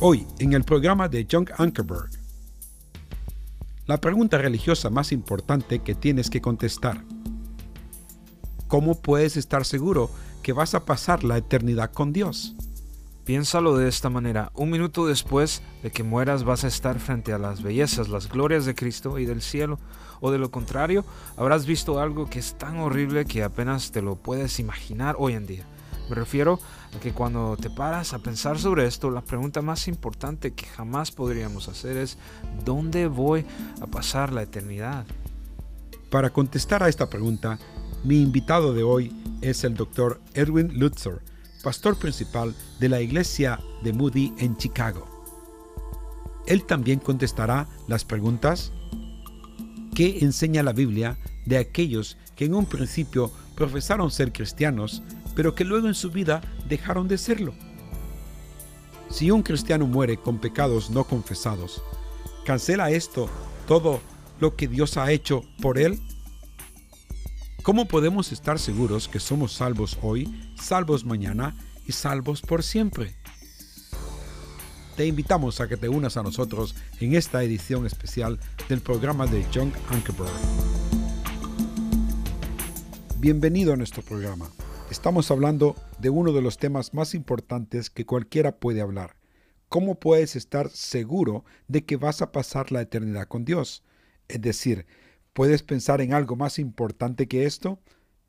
Hoy, en el programa de John Ankerberg, la pregunta religiosa más importante que tienes que contestar. ¿Cómo puedes estar seguro que vas a pasar la eternidad con Dios? Piénsalo de esta manera. Un minuto después de que mueras vas a estar frente a las bellezas, las glorias de Cristo y del cielo. O de lo contrario, habrás visto algo que es tan horrible que apenas te lo puedes imaginar hoy en día. Me refiero a que cuando te paras a pensar sobre esto, la pregunta más importante que jamás podríamos hacer es ¿dónde voy a pasar la eternidad? Para contestar a esta pregunta, mi invitado de hoy es el doctor Edwin Lutzer, pastor principal de la iglesia de Moody en Chicago. Él también contestará las preguntas ¿Qué enseña la Biblia de aquellos que en un principio profesaron ser cristianos, pero que luego en su vida dejaron de serlo. Si un cristiano muere con pecados no confesados, ¿cancela esto todo lo que Dios ha hecho por él? ¿Cómo podemos estar seguros que somos salvos hoy, salvos mañana y salvos por siempre? Te invitamos a que te unas a nosotros en esta edición especial del programa de John Ankerberg. Bienvenido a nuestro programa. Estamos hablando de uno de los temas más importantes que cualquiera puede hablar. ¿Cómo puedes estar seguro de que vas a pasar la eternidad con Dios? Es decir, ¿puedes pensar en algo más importante que esto?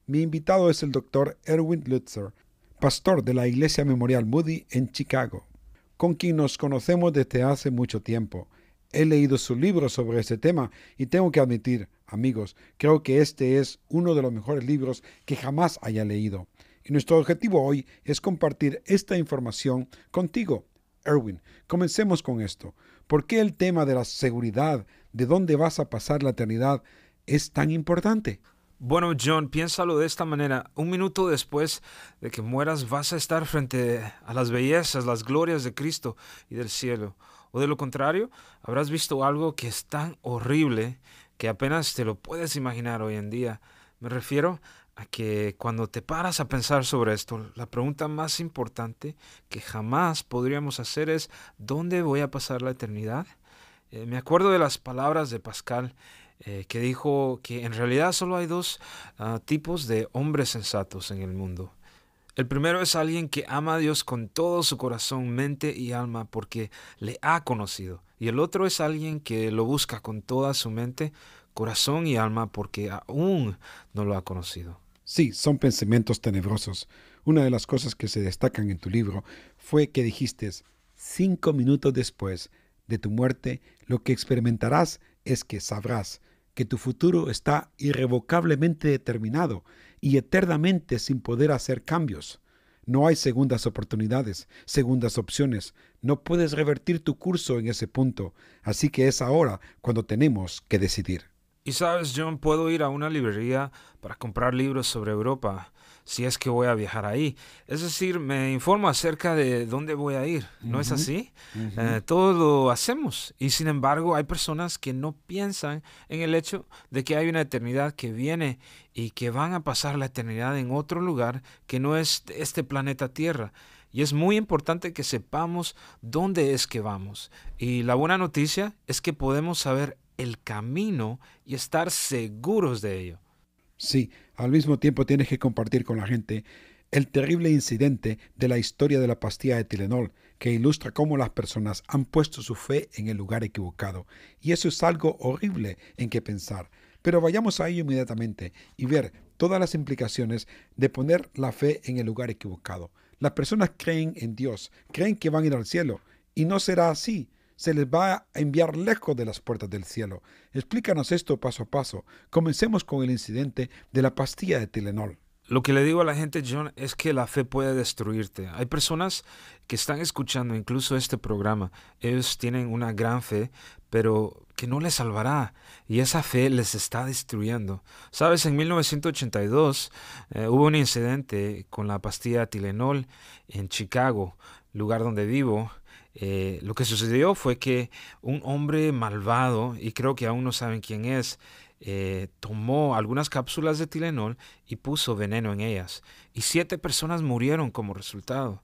Mi invitado es el doctor Erwin Lutzer, pastor de la Iglesia Memorial Moody en Chicago, con quien nos conocemos desde hace mucho tiempo. He leído su libro sobre este tema y tengo que admitir, amigos, creo que este es uno de los mejores libros que jamás haya leído. Y nuestro objetivo hoy es compartir esta información contigo. Erwin, comencemos con esto. ¿Por qué el tema de la seguridad, de dónde vas a pasar la eternidad, es tan importante? Bueno, John, piénsalo de esta manera. Un minuto después de que mueras vas a estar frente a las bellezas, las glorias de Cristo y del cielo o de lo contrario, habrás visto algo que es tan horrible que apenas te lo puedes imaginar hoy en día. Me refiero a que cuando te paras a pensar sobre esto, la pregunta más importante que jamás podríamos hacer es ¿dónde voy a pasar la eternidad? Eh, me acuerdo de las palabras de Pascal eh, que dijo que en realidad solo hay dos ah, tipos de hombres sensatos en el mundo. El primero es alguien que ama a Dios con todo su corazón, mente y alma porque le ha conocido. Y el otro es alguien que lo busca con toda su mente, corazón y alma porque aún no lo ha conocido. Sí, son pensamientos tenebrosos. Una de las cosas que se destacan en tu libro fue que dijiste, cinco minutos después de tu muerte, lo que experimentarás es que sabrás que tu futuro está irrevocablemente determinado y eternamente sin poder hacer cambios. No hay segundas oportunidades, segundas opciones. No puedes revertir tu curso en ese punto. Así que es ahora cuando tenemos que decidir. Y sabes, John, puedo ir a una librería para comprar libros sobre Europa, si es que voy a viajar ahí. Es decir, me informo acerca de dónde voy a ir, ¿no es así? Eh, todo lo hacemos y sin embargo hay personas que no piensan en el hecho de que hay una eternidad que viene y que van a pasar la eternidad en otro lugar que no es este planeta Tierra. Y es muy importante que sepamos dónde es que vamos. Y la buena noticia es que podemos saber el camino y estar seguros de ello. Sí, al mismo tiempo tienes que compartir con la gente el terrible incidente de la historia de la pastilla de Tilenol, que ilustra cómo las personas han puesto su fe en el lugar equivocado. Y eso es algo horrible en que pensar. Pero vayamos a ello inmediatamente y ver todas las implicaciones de poner la fe en el lugar equivocado. Las personas creen en Dios, creen que van a ir al cielo, y no será así se les va a enviar lejos de las puertas del cielo. Explícanos esto paso a paso. Comencemos con el incidente de la pastilla de Tilenol. Lo que le digo a la gente, John, es que la fe puede destruirte. Hay personas que están escuchando incluso este programa. Ellos tienen una gran fe, pero que no les salvará. Y esa fe les está destruyendo. Sabes, en 1982 eh, hubo un incidente con la pastilla de Tilenol en Chicago, lugar donde vivo. Eh, lo que sucedió fue que un hombre malvado, y creo que aún no saben quién es, eh, tomó algunas cápsulas de Tilenol y puso veneno en ellas. Y siete personas murieron como resultado.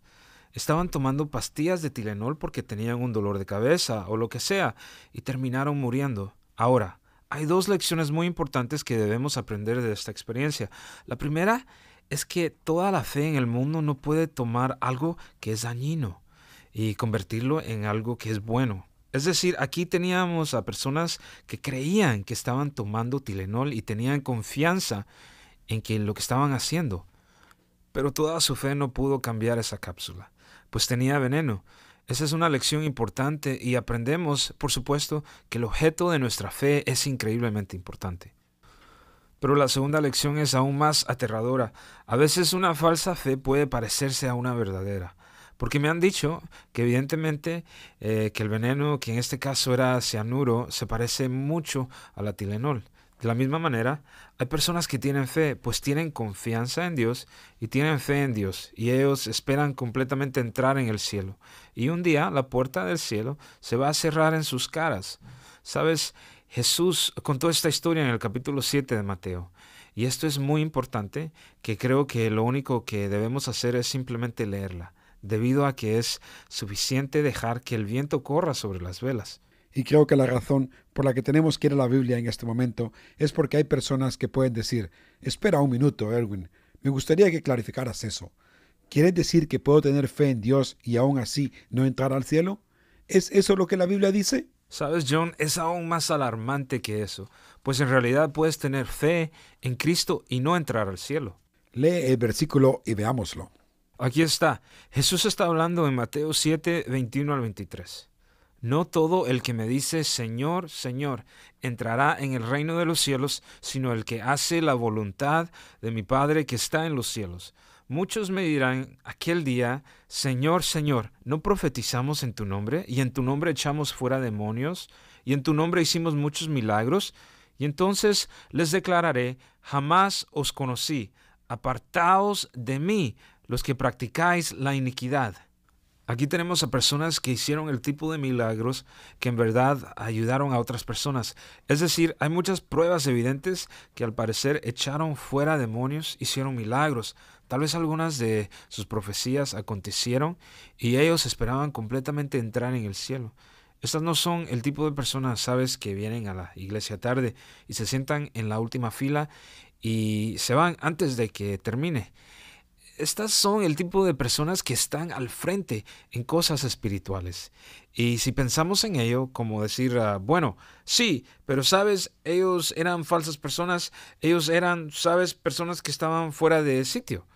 Estaban tomando pastillas de Tilenol porque tenían un dolor de cabeza o lo que sea y terminaron muriendo. Ahora, hay dos lecciones muy importantes que debemos aprender de esta experiencia. La primera es que toda la fe en el mundo no puede tomar algo que es dañino y convertirlo en algo que es bueno. Es decir, aquí teníamos a personas que creían que estaban tomando Tilenol y tenían confianza en que lo que estaban haciendo. Pero toda su fe no pudo cambiar esa cápsula, pues tenía veneno. Esa es una lección importante y aprendemos, por supuesto, que el objeto de nuestra fe es increíblemente importante. Pero la segunda lección es aún más aterradora. A veces una falsa fe puede parecerse a una verdadera. Porque me han dicho que evidentemente eh, que el veneno, que en este caso era cianuro, se parece mucho a la Tilenol. De la misma manera, hay personas que tienen fe, pues tienen confianza en Dios y tienen fe en Dios, y ellos esperan completamente entrar en el cielo. Y un día la puerta del cielo se va a cerrar en sus caras. Sabes, Jesús contó esta historia en el capítulo 7 de Mateo. Y esto es muy importante, que creo que lo único que debemos hacer es simplemente leerla debido a que es suficiente dejar que el viento corra sobre las velas. Y creo que la razón por la que tenemos que ir a la Biblia en este momento es porque hay personas que pueden decir, espera un minuto, Erwin, me gustaría que clarificaras eso. ¿Quieres decir que puedo tener fe en Dios y aún así no entrar al cielo? ¿Es eso lo que la Biblia dice? Sabes, John, es aún más alarmante que eso, pues en realidad puedes tener fe en Cristo y no entrar al cielo. Lee el versículo y veámoslo. Aquí está. Jesús está hablando en Mateo 7, 21 al 23. No todo el que me dice, Señor, Señor, entrará en el reino de los cielos, sino el que hace la voluntad de mi Padre que está en los cielos. Muchos me dirán aquel día, Señor, Señor, ¿no profetizamos en tu nombre? ¿Y en tu nombre echamos fuera demonios? ¿Y en tu nombre hicimos muchos milagros? Y entonces les declararé, jamás os conocí, apartaos de mí, los que practicáis la iniquidad. Aquí tenemos a personas que hicieron el tipo de milagros que en verdad ayudaron a otras personas. Es decir, hay muchas pruebas evidentes que al parecer echaron fuera demonios, hicieron milagros. Tal vez algunas de sus profecías acontecieron y ellos esperaban completamente entrar en el cielo. Estas no son el tipo de personas, sabes, que vienen a la iglesia tarde y se sientan en la última fila y se van antes de que termine estas son el tipo de personas que están al frente en cosas espirituales. Y si pensamos en ello, como decir, ah, bueno, sí, pero sabes, ellos eran falsas personas, ellos eran, sabes, personas que estaban fuera de sitio.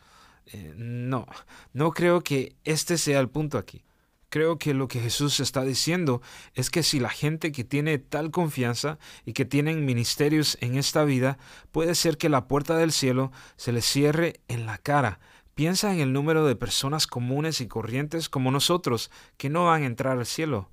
Eh, no, no creo que este sea el punto aquí. Creo que lo que Jesús está diciendo es que si la gente que tiene tal confianza y que tienen ministerios en esta vida, puede ser que la puerta del cielo se les cierre en la cara Piensa en el número de personas comunes y corrientes como nosotros que no van a entrar al cielo.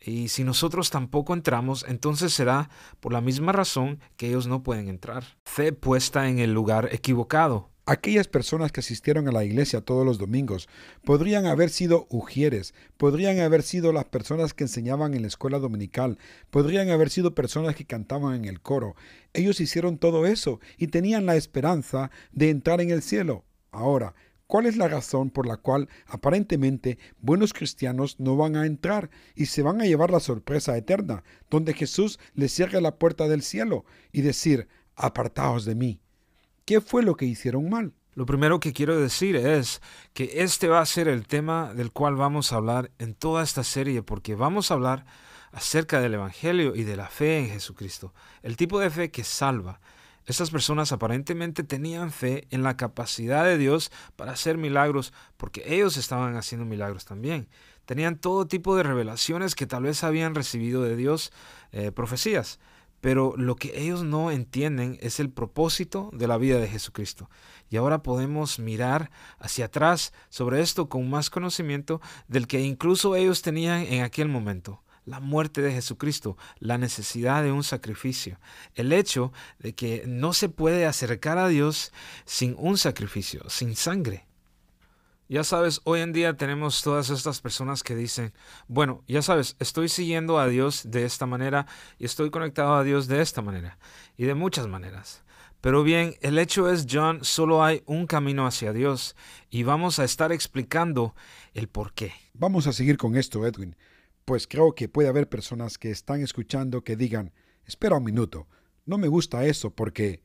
Y si nosotros tampoco entramos, entonces será por la misma razón que ellos no pueden entrar. Fe puesta en el lugar equivocado. Aquellas personas que asistieron a la iglesia todos los domingos podrían haber sido ujieres, podrían haber sido las personas que enseñaban en la escuela dominical, podrían haber sido personas que cantaban en el coro. Ellos hicieron todo eso y tenían la esperanza de entrar en el cielo. Ahora, ¿cuál es la razón por la cual aparentemente buenos cristianos no van a entrar y se van a llevar la sorpresa eterna, donde Jesús les cierra la puerta del cielo y decir, apartaos de mí? ¿Qué fue lo que hicieron mal? Lo primero que quiero decir es que este va a ser el tema del cual vamos a hablar en toda esta serie, porque vamos a hablar acerca del Evangelio y de la fe en Jesucristo, el tipo de fe que salva, estas personas aparentemente tenían fe en la capacidad de Dios para hacer milagros, porque ellos estaban haciendo milagros también. Tenían todo tipo de revelaciones que tal vez habían recibido de Dios, eh, profecías. Pero lo que ellos no entienden es el propósito de la vida de Jesucristo. Y ahora podemos mirar hacia atrás sobre esto con más conocimiento del que incluso ellos tenían en aquel momento la muerte de Jesucristo, la necesidad de un sacrificio, el hecho de que no se puede acercar a Dios sin un sacrificio, sin sangre. Ya sabes, hoy en día tenemos todas estas personas que dicen, bueno, ya sabes, estoy siguiendo a Dios de esta manera y estoy conectado a Dios de esta manera y de muchas maneras. Pero bien, el hecho es, John, solo hay un camino hacia Dios y vamos a estar explicando el por qué. Vamos a seguir con esto, Edwin pues creo que puede haber personas que están escuchando que digan, espera un minuto, no me gusta eso porque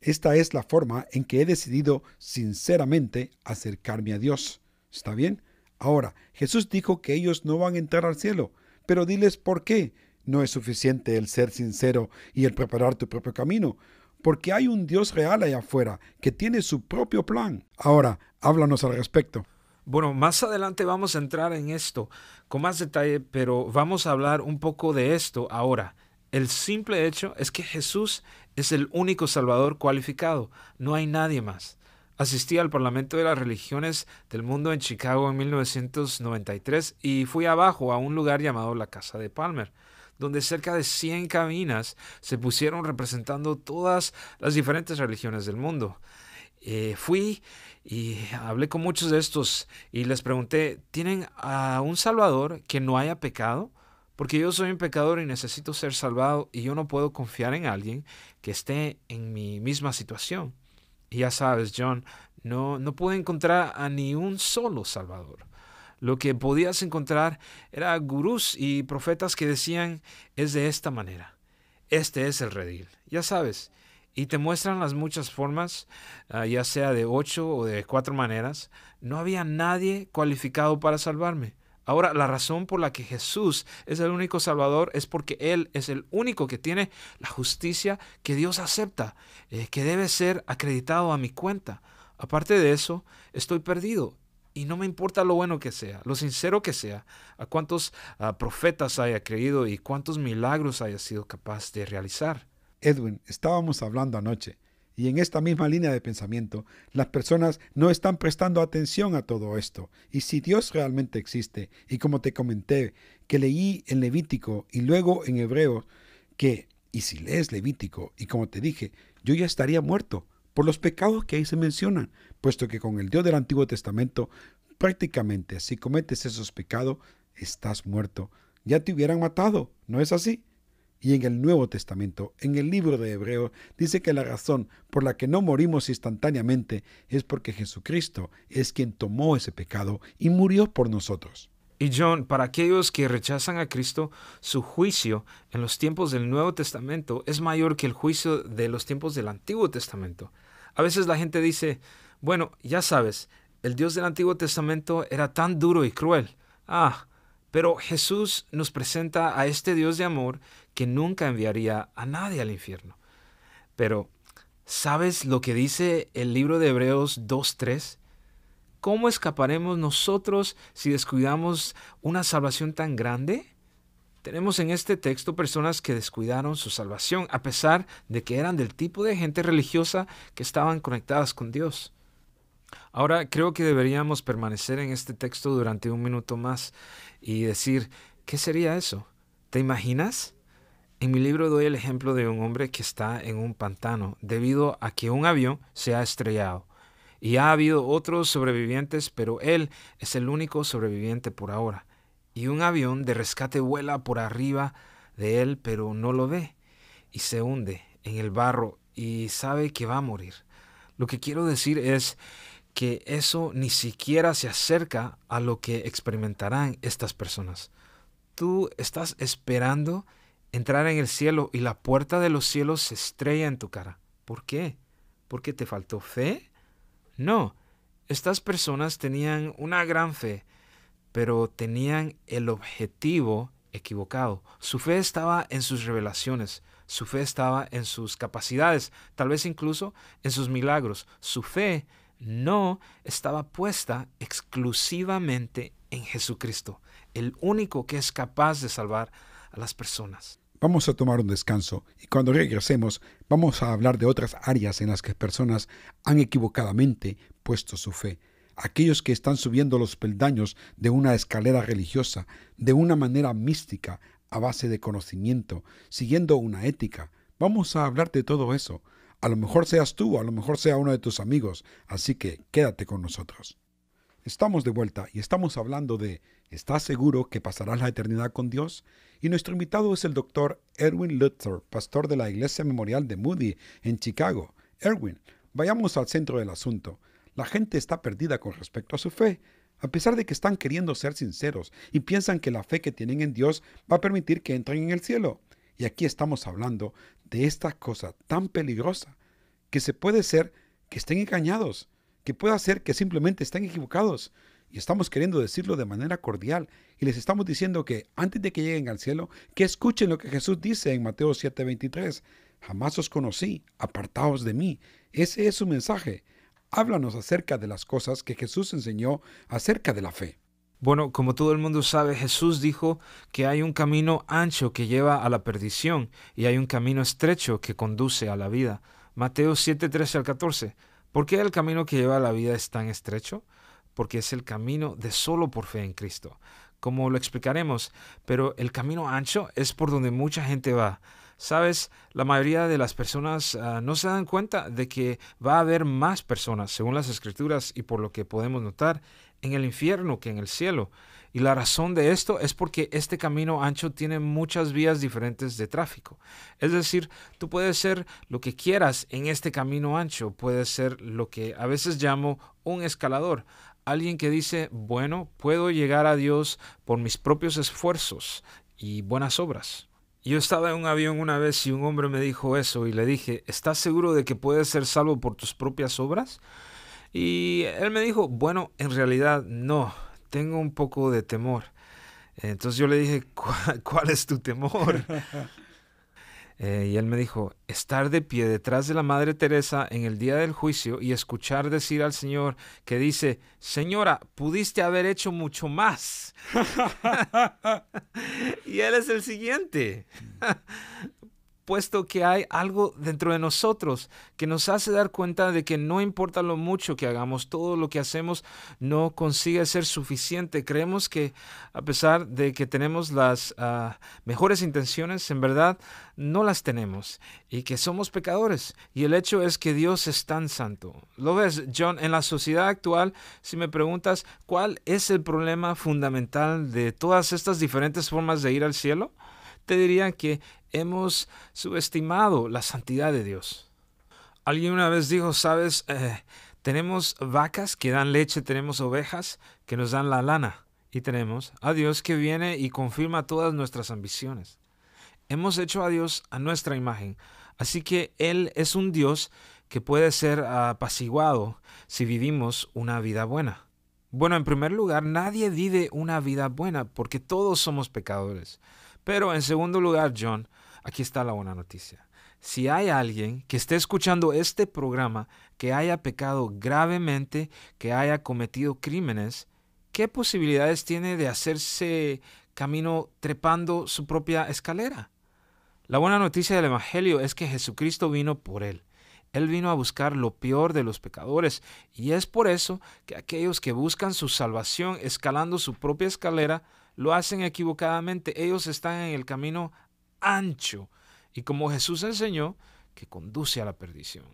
esta es la forma en que he decidido sinceramente acercarme a Dios. ¿Está bien? Ahora, Jesús dijo que ellos no van a entrar al cielo, pero diles por qué. No es suficiente el ser sincero y el preparar tu propio camino, porque hay un Dios real allá afuera que tiene su propio plan. Ahora, háblanos al respecto. Bueno, más adelante vamos a entrar en esto con más detalle, pero vamos a hablar un poco de esto ahora. El simple hecho es que Jesús es el único Salvador cualificado, no hay nadie más. Asistí al Parlamento de las Religiones del Mundo en Chicago en 1993 y fui abajo a un lugar llamado la Casa de Palmer, donde cerca de 100 cabinas se pusieron representando todas las diferentes religiones del mundo. Eh, fui y hablé con muchos de estos y les pregunté, ¿tienen a un Salvador que no haya pecado? Porque yo soy un pecador y necesito ser salvado y yo no puedo confiar en alguien que esté en mi misma situación. Y ya sabes, John, no, no pude encontrar a ni un solo Salvador. Lo que podías encontrar era gurús y profetas que decían, es de esta manera, este es el redil. Ya sabes, y te muestran las muchas formas, ah, ya sea de ocho o de cuatro maneras, no había nadie cualificado para salvarme. Ahora, la razón por la que Jesús es el único Salvador es porque Él es el único que tiene la justicia que Dios acepta, eh, que debe ser acreditado a mi cuenta. Aparte de eso, estoy perdido y no me importa lo bueno que sea, lo sincero que sea, a cuántos ah, profetas haya creído y cuántos milagros haya sido capaz de realizar. Edwin, estábamos hablando anoche, y en esta misma línea de pensamiento, las personas no están prestando atención a todo esto. Y si Dios realmente existe, y como te comenté, que leí en Levítico y luego en Hebreo, que, y si lees Levítico, y como te dije, yo ya estaría muerto por los pecados que ahí se mencionan, puesto que con el Dios del Antiguo Testamento, prácticamente si cometes esos pecados, estás muerto. Ya te hubieran matado, ¿no es así? y en el Nuevo Testamento, en el libro de Hebreo, dice que la razón por la que no morimos instantáneamente es porque Jesucristo es quien tomó ese pecado y murió por nosotros. Y John, para aquellos que rechazan a Cristo, su juicio en los tiempos del Nuevo Testamento es mayor que el juicio de los tiempos del Antiguo Testamento. A veces la gente dice, bueno, ya sabes, el Dios del Antiguo Testamento era tan duro y cruel. Ah, pero Jesús nos presenta a este Dios de amor que nunca enviaría a nadie al infierno. Pero, ¿sabes lo que dice el libro de Hebreos 2.3? ¿Cómo escaparemos nosotros si descuidamos una salvación tan grande? Tenemos en este texto personas que descuidaron su salvación, a pesar de que eran del tipo de gente religiosa que estaban conectadas con Dios. Ahora creo que deberíamos permanecer en este texto durante un minuto más y decir, ¿qué sería eso? ¿Te imaginas? En mi libro doy el ejemplo de un hombre que está en un pantano debido a que un avión se ha estrellado. Y ha habido otros sobrevivientes, pero él es el único sobreviviente por ahora. Y un avión de rescate vuela por arriba de él, pero no lo ve. Y se hunde en el barro y sabe que va a morir. Lo que quiero decir es que eso ni siquiera se acerca a lo que experimentarán estas personas. Tú estás esperando entrar en el cielo y la puerta de los cielos se estrella en tu cara. ¿Por qué? ¿Porque te faltó fe? No, estas personas tenían una gran fe, pero tenían el objetivo equivocado. Su fe estaba en sus revelaciones, su fe estaba en sus capacidades, tal vez incluso en sus milagros. Su fe no estaba puesta exclusivamente en Jesucristo, el único que es capaz de salvar a las personas. Vamos a tomar un descanso y cuando regresemos vamos a hablar de otras áreas en las que personas han equivocadamente puesto su fe. Aquellos que están subiendo los peldaños de una escalera religiosa de una manera mística a base de conocimiento, siguiendo una ética. Vamos a hablar de todo eso. A lo mejor seas tú, a lo mejor sea uno de tus amigos, así que quédate con nosotros. Estamos de vuelta y estamos hablando de ¿Estás seguro que pasarás la eternidad con Dios? Y nuestro invitado es el doctor Erwin Luther, pastor de la Iglesia Memorial de Moody en Chicago. Erwin, vayamos al centro del asunto. La gente está perdida con respecto a su fe, a pesar de que están queriendo ser sinceros y piensan que la fe que tienen en Dios va a permitir que entren en el cielo. Y aquí estamos hablando de esta cosa tan peligrosa que se puede ser que estén engañados que pueda ser que simplemente estén equivocados y estamos queriendo decirlo de manera cordial y les estamos diciendo que antes de que lleguen al cielo, que escuchen lo que Jesús dice en Mateo 7:23, jamás os conocí, apartaos de mí. Ese es su mensaje. Háblanos acerca de las cosas que Jesús enseñó acerca de la fe. Bueno, como todo el mundo sabe, Jesús dijo que hay un camino ancho que lleva a la perdición y hay un camino estrecho que conduce a la vida. Mateo 7:13 al 14. ¿Por qué el camino que lleva a la vida es tan estrecho? Porque es el camino de solo por fe en Cristo, como lo explicaremos, pero el camino ancho es por donde mucha gente va. Sabes, la mayoría de las personas ah, no se dan cuenta de que va a haber más personas, según las escrituras y por lo que podemos notar, en el infierno que en el cielo. Y la razón de esto es porque este camino ancho tiene muchas vías diferentes de tráfico. Es decir, tú puedes ser lo que quieras en este camino ancho. Puedes ser lo que a veces llamo un escalador. Alguien que dice, bueno, puedo llegar a Dios por mis propios esfuerzos y buenas obras. Yo estaba en un avión una vez y un hombre me dijo eso y le dije, ¿estás seguro de que puedes ser salvo por tus propias obras? Y él me dijo, bueno, en realidad no tengo un poco de temor. Entonces yo le dije, ¿cuál, es tu temor? Eh, y él me dijo, estar de pie detrás de la Madre Teresa en el día del juicio y escuchar decir al Señor que dice, Señora, pudiste haber hecho mucho más. y él es el siguiente. Mm puesto que hay algo dentro de nosotros que nos hace dar cuenta de que no importa lo mucho que hagamos, todo lo que hacemos no consigue ser suficiente. Creemos que a pesar de que tenemos las ah, mejores intenciones, en verdad no las tenemos y que somos pecadores. Y el hecho es que Dios es tan santo. Lo ves, John, en la sociedad actual, si me preguntas cuál es el problema fundamental de todas estas diferentes formas de ir al cielo, te diría que hemos subestimado la santidad de Dios. Alguien una vez dijo, sabes, eh, tenemos vacas que dan leche, tenemos ovejas que nos dan la lana y tenemos a Dios que viene y confirma todas nuestras ambiciones. Hemos hecho a Dios a nuestra imagen, así que Él es un Dios que puede ser apaciguado si vivimos una vida buena. Bueno, en primer lugar, nadie vive una vida buena porque todos somos pecadores. Pero en segundo lugar, John, aquí está la buena noticia. Si hay alguien que esté escuchando este programa que haya pecado gravemente, que haya cometido crímenes, ¿qué posibilidades tiene de hacerse camino trepando su propia escalera? La buena noticia del Evangelio es que Jesucristo vino por él. Él vino a buscar lo peor de los pecadores y es por eso que aquellos que buscan su salvación escalando su propia escalera lo hacen equivocadamente. Ellos están en el camino ancho y como Jesús enseñó, que conduce a la perdición.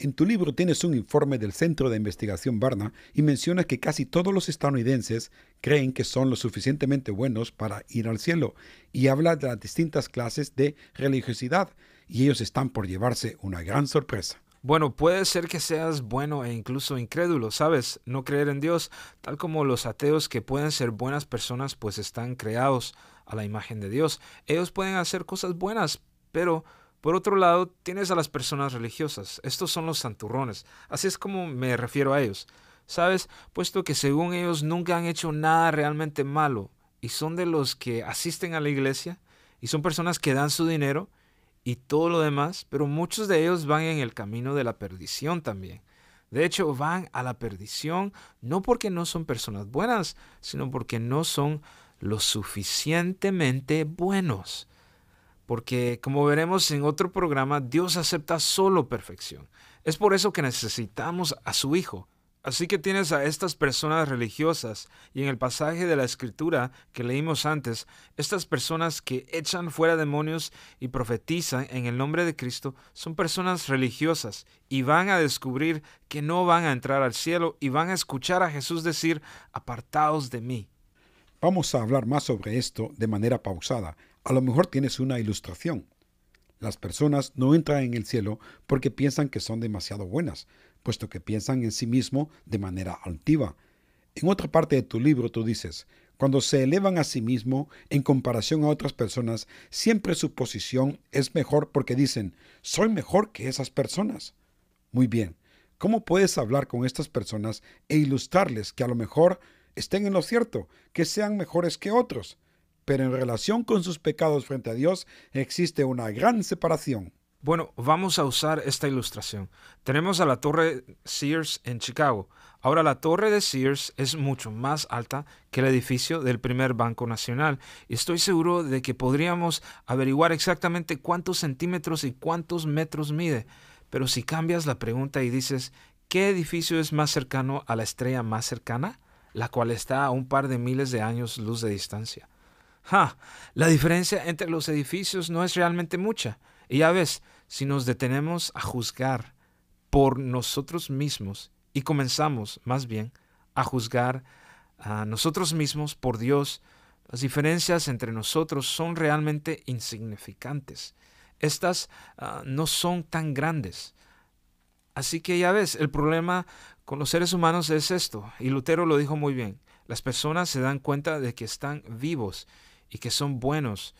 En tu libro tienes un informe del Centro de Investigación Barna y menciona que casi todos los estadounidenses creen que son lo suficientemente buenos para ir al cielo y habla de las distintas clases de religiosidad y ellos están por llevarse una gran sorpresa. Bueno, puede ser que seas bueno e incluso incrédulo, ¿sabes? No creer en Dios, tal como los ateos que pueden ser buenas personas, pues están creados a la imagen de Dios. Ellos pueden hacer cosas buenas, pero por otro lado tienes a las personas religiosas. Estos son los santurrones. Así es como me refiero a ellos. ¿Sabes? Puesto que según ellos nunca han hecho nada realmente malo y son de los que asisten a la iglesia y son personas que dan su dinero y todo lo demás, pero muchos de ellos van en el camino de la perdición también. De hecho, van a la perdición no porque no son personas buenas, sino porque no son lo suficientemente buenos. Porque como veremos en otro programa, Dios acepta solo perfección. Es por eso que necesitamos a su Hijo. Así que tienes a estas personas religiosas y en el pasaje de la escritura que leímos antes, estas personas que echan fuera demonios y profetizan en el nombre de Cristo son personas religiosas y van a descubrir que no van a entrar al cielo y van a escuchar a Jesús decir, apartaos de mí. Vamos a hablar más sobre esto de manera pausada. A lo mejor tienes una ilustración. Las personas no entran en el cielo porque piensan que son demasiado buenas, puesto que piensan en sí mismo de manera altiva. En otra parte de tu libro tú dices, cuando se elevan a sí mismo en comparación a otras personas, siempre su posición es mejor porque dicen, soy mejor que esas personas. Muy bien, ¿cómo puedes hablar con estas personas e ilustrarles que a lo mejor estén en lo cierto, que sean mejores que otros? Pero en relación con sus pecados frente a Dios existe una gran separación. Bueno, vamos a usar esta ilustración. Tenemos a la torre Sears en Chicago. Ahora la torre de Sears es mucho más alta que el edificio del primer Banco Nacional y estoy seguro de que podríamos averiguar exactamente cuántos centímetros y cuántos metros mide. Pero si cambias la pregunta y dices, ¿qué edificio es más cercano a la estrella más cercana? La cual está a un par de miles de años luz de distancia. ¡Ja! La diferencia entre los edificios no es realmente mucha. Y ya ves, si nos detenemos a juzgar por nosotros mismos y comenzamos más bien a juzgar a nosotros mismos por Dios, las diferencias entre nosotros son realmente insignificantes. Estas ah, no son tan grandes. Así que ya ves, el problema con los seres humanos es esto, y Lutero lo dijo muy bien, las personas se dan cuenta de que están vivos y que son buenos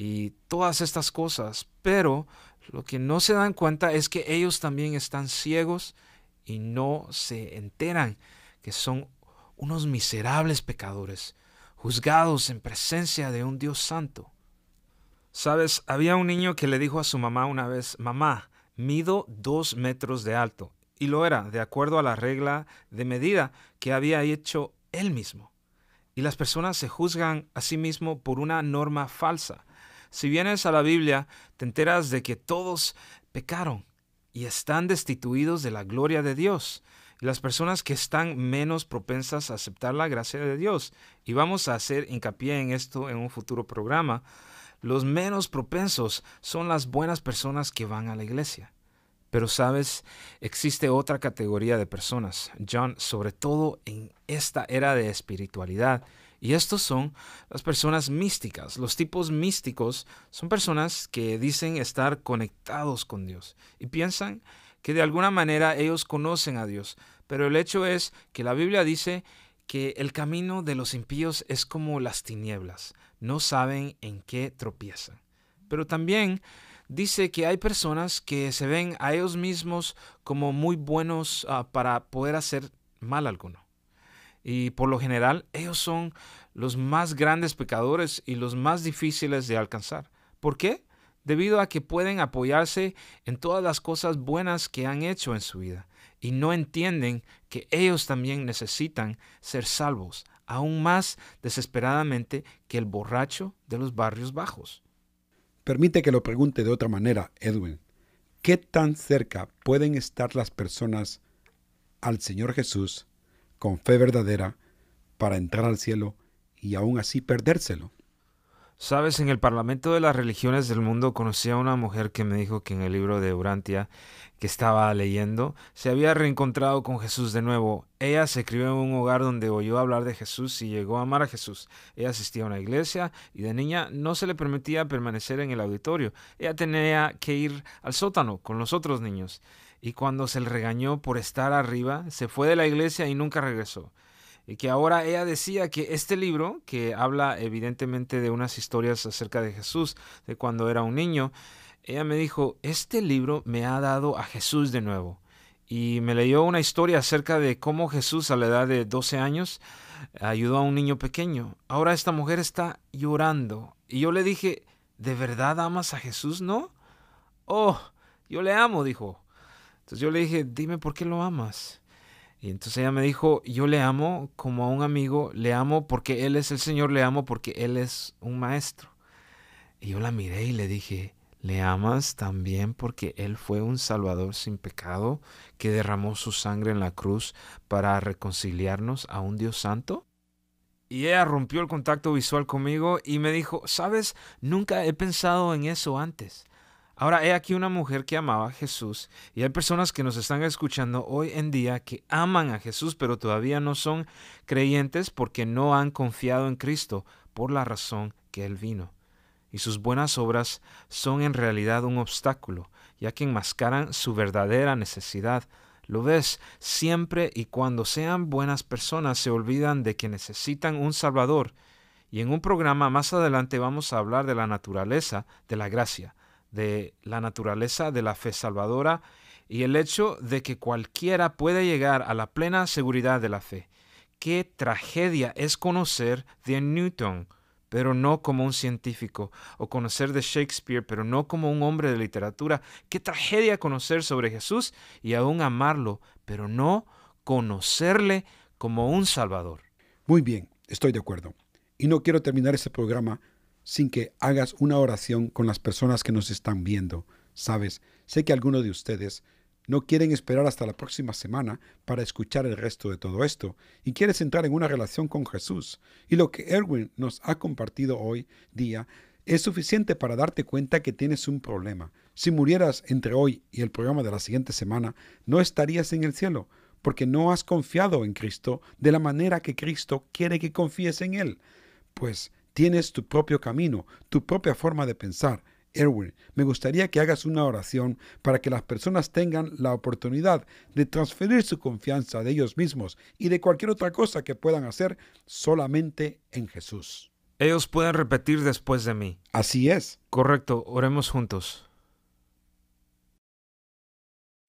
y todas estas cosas, pero lo que no se dan cuenta es que ellos también están ciegos y no se enteran que son unos miserables pecadores, juzgados en presencia de un Dios santo. Sabes, había un niño que le dijo a su mamá una vez, mamá, mido dos metros de alto, y lo era, de acuerdo a la regla de medida que había hecho él mismo. Y las personas se juzgan a sí mismo por una norma falsa, si vienes a la Biblia, te enteras de que todos pecaron y están destituidos de la gloria de Dios. Las personas que están menos propensas a aceptar la gracia de Dios, y vamos a hacer hincapié en esto en un futuro programa, los menos propensos son las buenas personas que van a la iglesia. Pero sabes, existe otra categoría de personas, John, sobre todo en esta era de espiritualidad y estos son las personas místicas. Los tipos místicos son personas que dicen estar conectados con Dios y piensan que de alguna manera ellos conocen a Dios. Pero el hecho es que la Biblia dice que el camino de los impíos es como las tinieblas. No saben en qué tropiezan. Pero también dice que hay personas que se ven a ellos mismos como muy buenos ah, para poder hacer mal alguno. Y por lo general ellos son los más grandes pecadores y los más difíciles de alcanzar. ¿Por qué? Debido a que pueden apoyarse en todas las cosas buenas que han hecho en su vida y no entienden que ellos también necesitan ser salvos, aún más desesperadamente que el borracho de los barrios bajos. Permite que lo pregunte de otra manera, Edwin. ¿Qué tan cerca pueden estar las personas al Señor Jesús con fe verdadera para entrar al cielo y aún así perdérselo. Sabes, en el Parlamento de las Religiones del Mundo conocí a una mujer que me dijo que en el libro de Eurantia que estaba leyendo se había reencontrado con Jesús de nuevo. Ella se crió en un hogar donde oyó hablar de Jesús y llegó a amar a Jesús. Ella asistía a una iglesia y de niña no se le permitía permanecer en el auditorio. Ella tenía que ir al sótano con los otros niños y cuando se le regañó por estar arriba, se fue de la iglesia y nunca regresó. Y que ahora ella decía que este libro, que habla evidentemente de unas historias acerca de Jesús, de cuando era un niño, ella me dijo, este libro me ha dado a Jesús de nuevo. Y me leyó una historia acerca de cómo Jesús a la edad de 12 años ayudó a un niño pequeño. Ahora esta mujer está llorando. Y yo le dije, ¿de verdad amas a Jesús? ¿No? Oh, yo le amo, dijo. Entonces yo le dije, dime por qué lo amas. Y entonces ella me dijo, yo le amo como a un amigo, le amo porque Él es el Señor, le amo porque Él es un maestro. Y yo la miré y le dije, le amas también porque Él fue un Salvador sin pecado que derramó su sangre en la cruz para reconciliarnos a un Dios santo. Y ella rompió el contacto visual conmigo y me dijo, sabes, nunca he pensado en eso antes. Ahora he aquí una mujer que amaba a Jesús y hay personas que nos están escuchando hoy en día que aman a Jesús pero todavía no son creyentes porque no han confiado en Cristo por la razón que Él vino. Y sus buenas obras son en realidad un obstáculo, ya que enmascaran su verdadera necesidad. Lo ves, siempre y cuando sean buenas personas se olvidan de que necesitan un Salvador. Y en un programa más adelante vamos a hablar de la naturaleza de la gracia de la naturaleza de la fe salvadora y el hecho de que cualquiera puede llegar a la plena seguridad de la fe. Qué tragedia es conocer de Newton, pero no como un científico, o conocer de Shakespeare, pero no como un hombre de literatura. Qué tragedia conocer sobre Jesús y aún amarlo, pero no conocerle como un Salvador. Muy bien, estoy de acuerdo. Y no quiero terminar este programa sin que hagas una oración con las personas que nos están viendo. Sabes, sé que algunos de ustedes no quieren esperar hasta la próxima semana para escuchar el resto de todo esto y quieres entrar en una relación con Jesús. Y lo que Erwin nos ha compartido hoy día es suficiente para darte cuenta que tienes un problema. Si murieras entre hoy y el programa de la siguiente semana, no estarías en el cielo porque no has confiado en Cristo de la manera que Cristo quiere que confíes en Él. Pues Tienes tu propio camino, tu propia forma de pensar. Erwin, me gustaría que hagas una oración para que las personas tengan la oportunidad de transferir su confianza de ellos mismos y de cualquier otra cosa que puedan hacer solamente en Jesús. Ellos pueden repetir después de mí. Así es. Correcto, oremos juntos.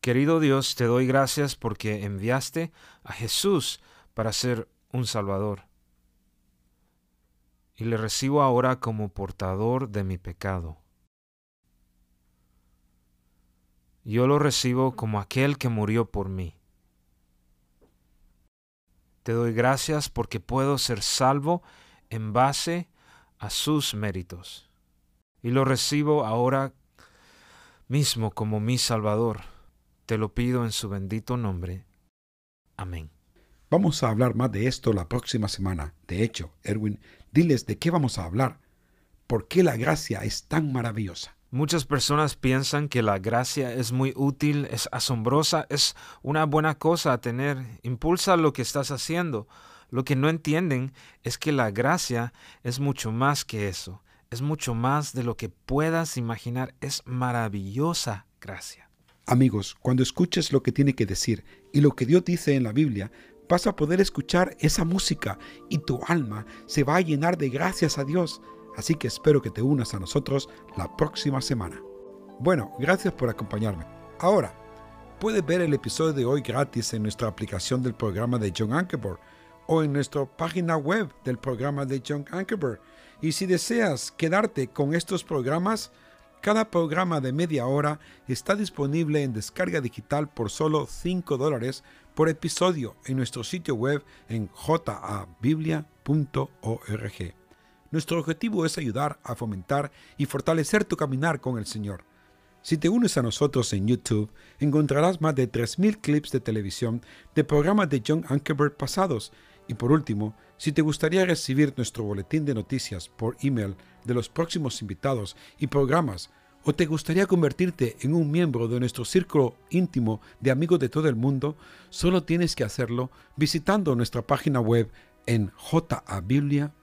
Querido Dios, te doy gracias porque enviaste a Jesús para ser un Salvador y le recibo ahora como portador de mi pecado. Yo lo recibo como aquel que murió por mí. Te doy gracias porque puedo ser salvo en base a sus méritos. Y lo recibo ahora mismo como mi Salvador. Te lo pido en su bendito nombre. Amén. Vamos a hablar más de esto la próxima semana. De hecho, Erwin, diles de qué vamos a hablar. ¿Por qué la gracia es tan maravillosa? Muchas personas piensan que la gracia es muy útil, es asombrosa, es una buena cosa a tener, impulsa lo que estás haciendo. Lo que no entienden es que la gracia es mucho más que eso, es mucho más de lo que puedas imaginar, es maravillosa gracia. Amigos, cuando escuches lo que tiene que decir y lo que Dios dice en la Biblia, vas a poder escuchar esa música y tu alma se va a llenar de gracias a Dios. Así que espero que te unas a nosotros la próxima semana. Bueno, gracias por acompañarme. Ahora, puedes ver el episodio de hoy gratis en nuestra aplicación del programa de John Ankerberg o en nuestra página web del programa de John Ankerberg. Y si deseas quedarte con estos programas, cada programa de media hora está disponible en descarga digital por solo 5 dólares por episodio en nuestro sitio web en jabiblia.org. Nuestro objetivo es ayudar a fomentar y fortalecer tu caminar con el Señor. Si te unes a nosotros en YouTube, encontrarás más de 3.000 clips de televisión de programas de John Ankerberg pasados. Y por último, si te gustaría recibir nuestro boletín de noticias por email de los próximos invitados y programas, ¿O te gustaría convertirte en un miembro de nuestro círculo íntimo de amigos de todo el mundo? Solo tienes que hacerlo visitando nuestra página web en jabiblia.org.